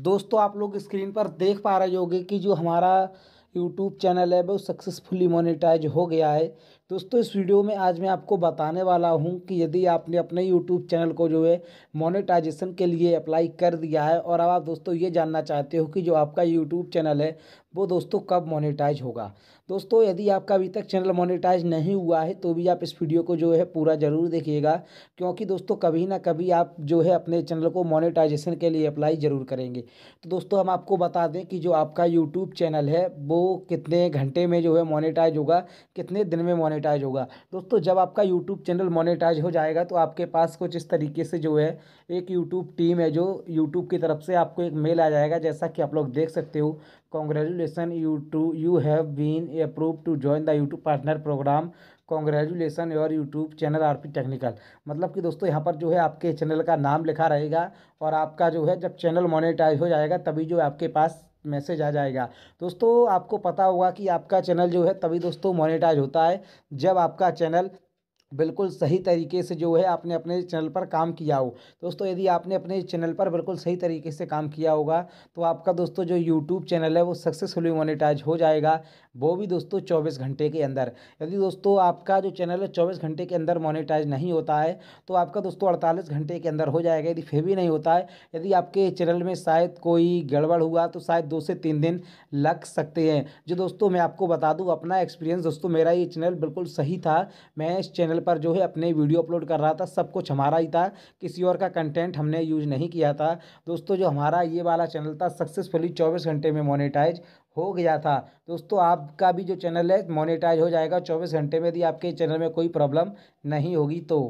दोस्तों आप लोग स्क्रीन पर देख पा रहे होंगे कि जो हमारा यूट्यूब चैनल है वो सक्सेसफुली मोनेटाइज हो गया है दोस्तों इस वीडियो में आज मैं आपको बताने वाला हूं कि यदि आपने अपने यूट्यूब चैनल को जो है मोनेटाइजेशन के लिए अप्लाई कर दिया है और अब आप दोस्तों ये जानना चाहते हो कि जो आपका यूट्यूब चैनल है वो दोस्तों कब मोनेटाइज होगा दोस्तों यदि आपका अभी तक चैनल मोनेटाइज नहीं हुआ है तो भी आप इस वीडियो को जो है पूरा ज़रूर देखिएगा क्योंकि दोस्तों कभी ना कभी आप जो है अपने चैनल को मोनेटाइजेशन के लिए अप्लाई ज़रूर करेंगे तो दोस्तों हम आपको बता दें कि जो आपका यूट्यूब चैनल है वो कितने घंटे में जो है मोनिटाइज होगा कितने दिन में मोनिटाइज होगा दोस्तों जब आपका यूट्यूब चैनल मोनिटाइज हो जाएगा तो आपके पास कुछ इस तरीके से जो है एक यूट्यूब टीम है जो यूट्यूब की तरफ से आपको एक मेल आ जाएगा जैसा कि आप लोग देख सकते हो congratulate congratulation you to you have been approve to join the YouTube partner program congratulation your YouTube channel R P technical मतलब कि दोस्तों यहाँ पर जो है आपके चैनल का नाम लिखा रहेगा और आपका जो है जब चैनल मोनिटाइज हो जाएगा तभी जो आपके पास मैसेज आ जाएगा दोस्तों आपको पता होगा कि आपका चैनल जो है तभी दोस्तों मोनेटाइज होता है जब आपका चैनल बिल्कुल सही तरीके से जो है आपने अपने चैनल पर काम किया हो दोस्तों यदि आपने अपने चैनल पर बिल्कुल सही तरीके से काम किया होगा तो आपका दोस्तों जो यूट्यूब चैनल है वो सक्सेसफुली मोनिटाइज़ हो जाएगा वो भी दोस्तों चौबीस घंटे के अंदर यदि दोस्तों आपका जो चैनल है चौबीस घंटे के अंदर मोनिटाइज नहीं होता है तो आपका दोस्तों अड़तालीस घंटे के अंदर हो जाएगा यदि फिर भी नहीं होता है यदि आपके चैनल में शायद कोई गड़बड़ हुआ तो शायद दो से तीन दिन लग सकते हैं जो दोस्तों मैं आपको बता दूँ अपना एक्सपीरियंस दोस्तों मेरा ये चैनल बिल्कुल सही था मैं इस चैनल पर जो है अपने वीडियो अपलोड कर रहा था सब कुछ हमारा ही था किसी और का कंटेंट हमने यूज नहीं किया था दोस्तों जो हमारा ये वाला चैनल था सक्सेसफुली चौबीस घंटे में मोनेटाइज हो गया था दोस्तों आपका भी जो चैनल है मोनेटाइज हो जाएगा चौबीस घंटे में यदि आपके चैनल में कोई प्रॉब्लम नहीं होगी तो